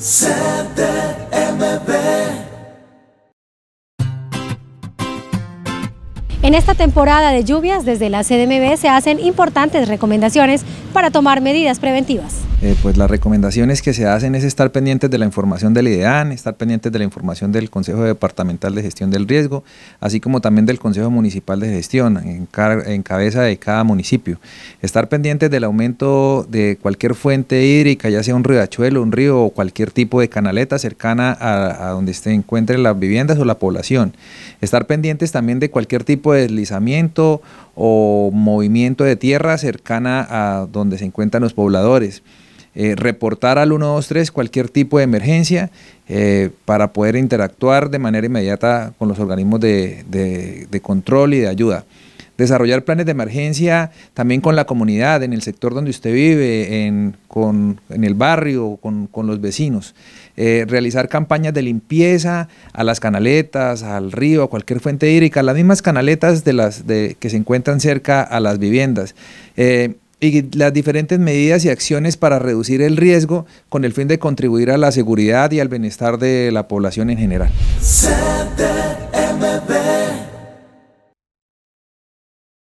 Said that En esta temporada de lluvias, desde la CDMB se hacen importantes recomendaciones para tomar medidas preventivas. Eh, pues las recomendaciones que se hacen es estar pendientes de la información del IDEAN, estar pendientes de la información del Consejo Departamental de Gestión del Riesgo, así como también del Consejo Municipal de Gestión, en, cabeza de cada municipio. Estar pendientes del aumento de cualquier fuente hídrica, ya sea un riachuelo, un río o cualquier tipo de canaleta cercana a, a donde se encuentren las viviendas o la población. Estar pendientes también de cualquier tipo de deslizamiento o movimiento de tierra cercana a donde se encuentran los pobladores. Eh, reportar al 123 cualquier tipo de emergencia eh, para poder interactuar de manera inmediata con los organismos de control y de ayuda desarrollar planes de emergencia también con la comunidad, en el sector donde usted vive, en, el barrio, con, los vecinos. Eh, realizar campañas de limpieza a las canaletas, al río, a cualquier fuente hídrica, las mismas canaletas de las, de, que se encuentran cerca a las viviendas. Eh, y las diferentes medidas y acciones para reducir el riesgo con el fin de contribuir a la seguridad y al bienestar de la población en general.